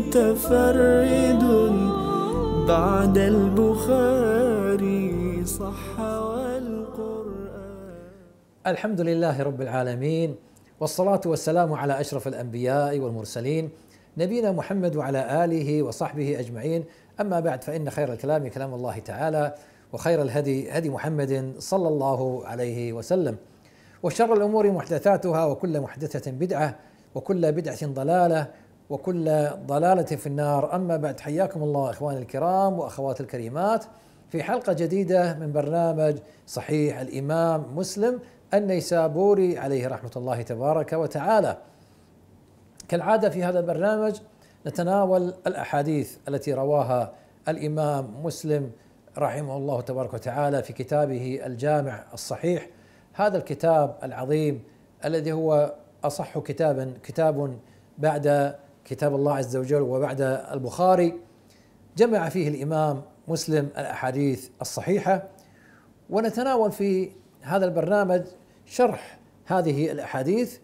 متفرد بعد البخاري صح والقرآن الحمد لله رب العالمين والصلاة والسلام على أشرف الأنبياء والمرسلين نبينا محمد وعلى آله وصحبه أجمعين أما بعد فإن خير الكلام كلام الله تعالى وخير الهدي هدي محمد صلى الله عليه وسلم وشر الأمور محدثاتها وكل محدثة بدعة وكل بدعة ضلالة وكل ضلالة في النار أما بعد حياكم الله إخواني الكرام وأخواتي الكريمات في حلقة جديدة من برنامج صحيح الإمام مسلم النيسابوري عليه رحمة الله تبارك وتعالى كالعادة في هذا البرنامج نتناول الأحاديث التي رواها الإمام مسلم رحمه الله تبارك وتعالى في كتابه الجامع الصحيح هذا الكتاب العظيم الذي هو أصح كتاب كتاب بعد كتاب الله عز وجل وبعد البخاري جمع فيه الامام مسلم الاحاديث الصحيحه ونتناول في هذا البرنامج شرح هذه الاحاديث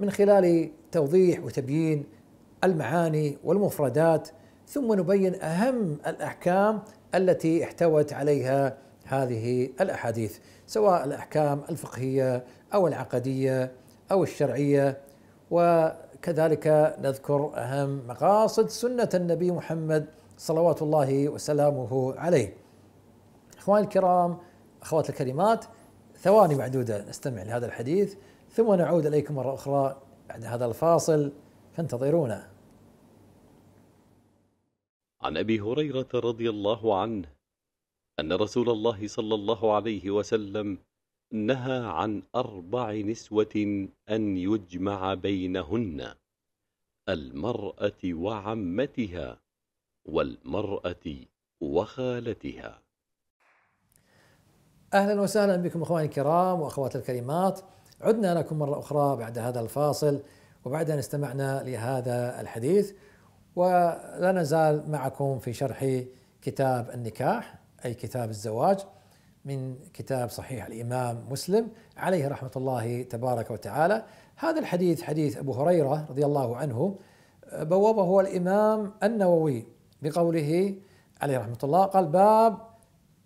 من خلال توضيح وتبيين المعاني والمفردات ثم نبين اهم الاحكام التي احتوت عليها هذه الاحاديث سواء الاحكام الفقهيه او العقديه او الشرعيه و كذلك نذكر أهم مقاصد سنة النبي محمد صلوات الله وسلامه عليه إخواني الكرام أخوات الكريمات ثواني معدودة نستمع لهذا الحديث ثم نعود إليكم مرة أخرى بعد هذا الفاصل فانتظرونا عن أبي هريرة رضي الله عنه أن رسول الله صلى الله عليه وسلم نهى عن أربع نسوة أن يجمع بينهن المرأة وعمتها والمرأة وخالتها أهلا وسهلا بكم أخواني الكرام وأخواتي الكريمات عدنا لكم مرة أخرى بعد هذا الفاصل وبعد أن استمعنا لهذا الحديث ولا نزال معكم في شرح كتاب النكاح أي كتاب الزواج من كتاب صحيح الامام مسلم عليه رحمه الله تبارك وتعالى هذا الحديث حديث ابو هريره رضي الله عنه بوبه الامام النووي بقوله عليه رحمه الله قال باب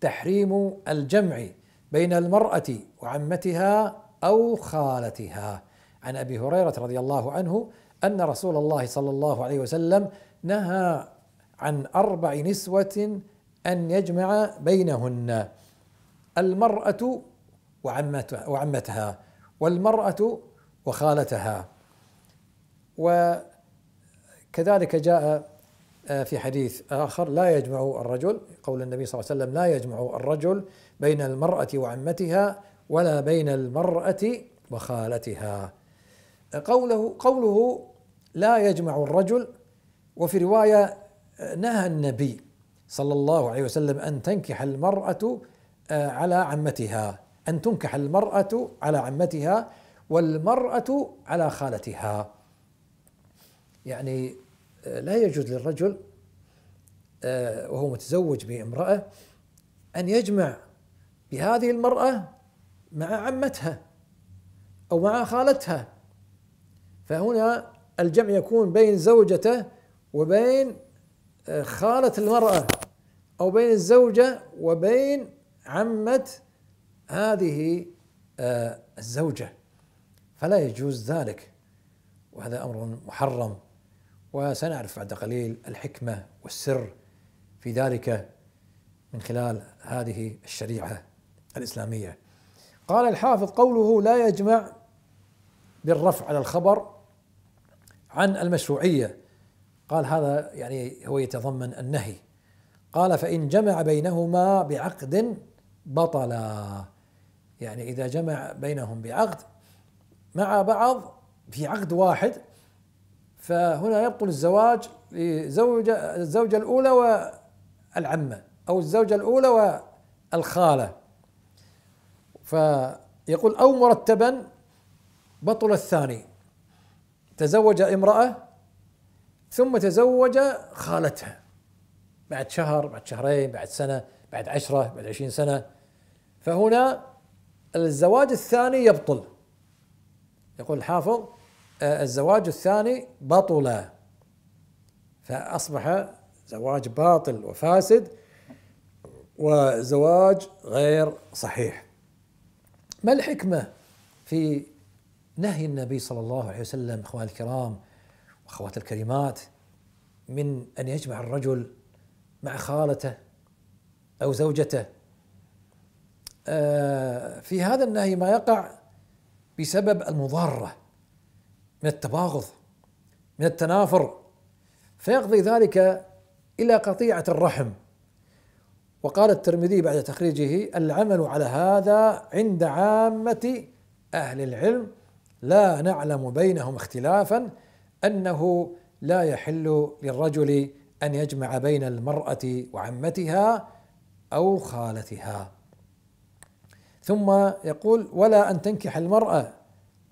تحريم الجمع بين المراه وعمتها او خالتها عن ابي هريره رضي الله عنه ان رسول الله صلى الله عليه وسلم نهى عن اربع نسوه ان يجمع بينهن المرأة وعمتها والمرأة وخالتها وكذلك جاء آه، في حديث آخر لا يجمع الرجل قول النبي صلى الله عليه وسلم لا يجمع الرجل بين المرأة وعمتها ولا بين المرأة وخالتها قوله قوله لا يجمع الرجل وفي رواية آه، نهى النبي صلى الله عليه وسلم أن تنكح المرأة آه، على عمتها أن تنكح المرأة على عمتها والمرأة على خالتها يعني آه، لا يجوز للرجل آه، وهو متزوج بامرأة أن يجمع بهذه المرأة مع عمتها أو مع خالتها فهنا الجمع يكون بين زوجته وبين خالة المرأة أو بين الزوجة وبين عمت هذه آه، الزوجة فلا يجوز ذلك وهذا أمر محرم وسنعرف بعد قليل الحكمة والسر في ذلك من خلال هذه الشريعة الإسلامية قال الحافظ قوله لا يجمع بالرفع على الخبر عن المشروعية قال هذا يعني هو يتضمن النهي قال فإن جمع بينهما بعقد بطلا يعني إذا جمع بينهم بعقد مع بعض في عقد واحد فهنا يبطل الزواج لزوجة الزوجة الأولى والعمة أو الزوجة الأولى والخالة فيقول أو مرتبا بطل الثاني تزوج امرأة ثم تزوج خالتها بعد شهر بعد شهرين بعد سنة بعد عشرة بعد عشرين سنة فهنا الزواج الثاني يبطل يقول الحافظ آه، الزواج الثاني بطل فأصبح زواج باطل وفاسد وزواج غير صحيح ما الحكمة في نهي النبي صلى الله عليه وسلم أخوان الكرام واخوات الكريمات من ان يجمع الرجل مع خالته او زوجته آه، في هذا النهي ما يقع بسبب المضارة من التباغض من التنافر فيقضي ذلك إلى قطيعة الرحم وقال الترمذي بعد تخريجه العمل على هذا عند عامة أهل العلم لا نعلم بينهم اختلافا أنه لا يحل للرجل أن يجمع بين المرأة وعمتها أو خالتها ثم يقول ولا أن تنكح المرأة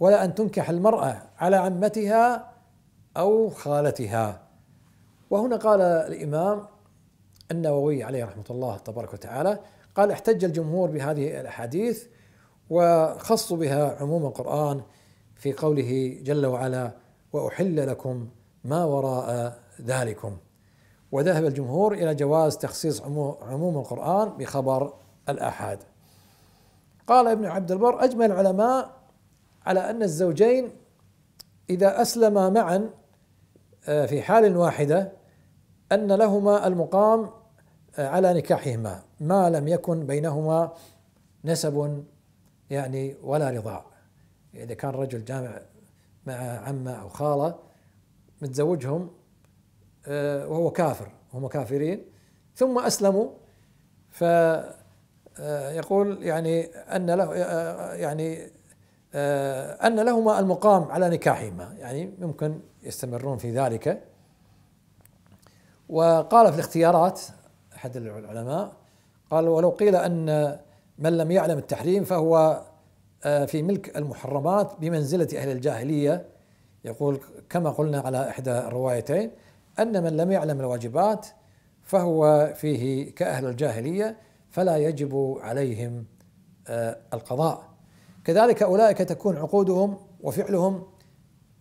ولا أن تنكح المرأة على عمتها أو خالتها وهنا قال الإمام النووي عليه رحمة الله تبارك وتعالى قال احتج الجمهور بهذه الأحاديث وخصوا بها عموم القرآن في قوله جل وعلا وأحل لكم ما وراء ذلكم وذهب الجمهور إلى جواز تخصيص عموم القرآن بخبر الآحاد قال ابن عبد البر أجمع العلماء على أن الزوجين إذا أسلما معا آه، في حال واحدة أن لهما المقام آه، على نكاحهما ما لم يكن بينهما نسب يعني ولا رضاع إذا كان رجل جامع مع عمه أو خالة متزوجهم آه، وهو كافر هم كافرين ثم أسلموا ف آه، يقول يعني أن له آه، آه، يعني أن لهما المقام على نكاحهما يعني ممكن يستمرون في ذلك وقال في الاختيارات أحد العلماء قال ولو قيل أن من لم يعلم التحريم فهو في ملك المحرمات بمنزلة أهل الجاهلية يقول كما قلنا على إحدى الروايتين أن من لم يعلم الواجبات فهو فيه كأهل الجاهلية فلا يجب عليهم آه، القضاء كذلك اولئك تكون عقودهم وفعلهم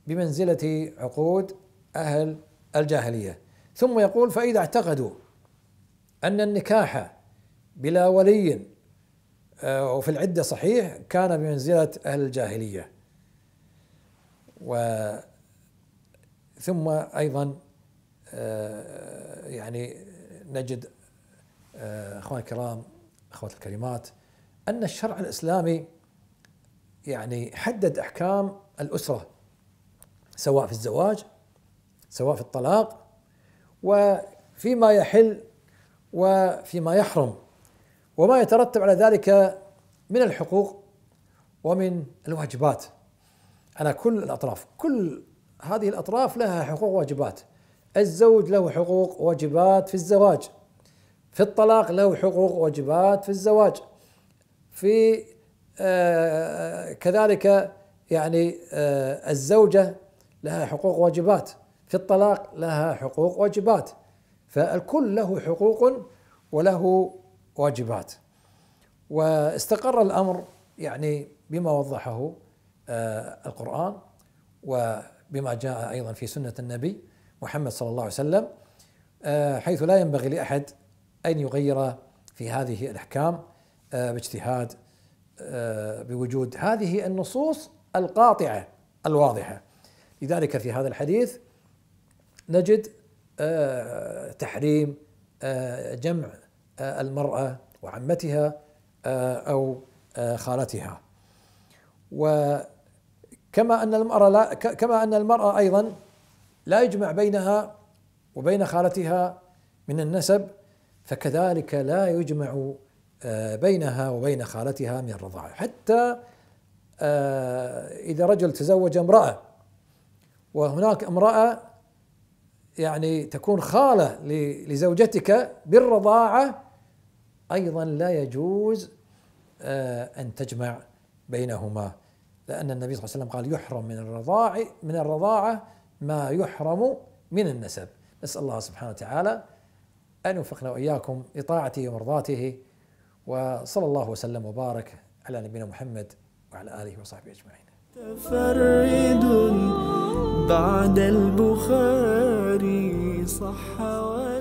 بمنزله عقود اهل الجاهليه ثم يقول فاذا اعتقدوا ان النكاح بلا ولي آه، وفي العده صحيح كان بمنزله اهل الجاهليه و ثم ايضا آه، يعني نجد آه، اخواني الكرام اخوات الكريمات ان الشرع الاسلامي يعني حدد احكام الاسره سواء في الزواج سواء في الطلاق وفيما يحل وفيما يحرم وما يترتب على ذلك من الحقوق ومن الواجبات على كل الاطراف كل هذه الاطراف لها حقوق وواجبات الزوج له حقوق وواجبات في الزواج في الطلاق له حقوق وواجبات في الزواج في آه، آه، كذلك يعني آه، الزوجة لها حقوق واجبات في الطلاق لها حقوق واجبات فالكل له حقوق وله واجبات واستقر الأمر يعني بما وضحه القرآن وبما جاء أيضا في سنة النبي محمد صلى الله عليه وسلم حيث لا ينبغي لأحد أن يغير في هذه الأحكام آه، باجتهاد آه، بوجود هذه النصوص القاطعة الواضحة لذلك في هذا الحديث نجد آه، تحريم جمع المرأة وعمتها أو خالتها وكما أن المرأة لا كما أن المرأة أيضا لا يجمع بينها وبين خالتها من النسب فكذلك لا يجمع آه، بينها وبين خالتها من الرضاعة حتى آه، إذا رجل تزوج امرأة وهناك امرأة يعني تكون خالة لزوجتك بالرضاعة أيضا لا يجوز آه، أن تجمع بينهما لأن النبي صلى الله عليه وسلم قال يحرم من الرضاع من الرضاعة ما يحرم من النسب نسأل الله سبحانه وتعالى أن يوفقنا وإياكم لطاعته ومرضاته وصلى الله وسلم وبارك على نبينا محمد وعلى آله وصحبه أجمعين تفرد بعد البخاري صح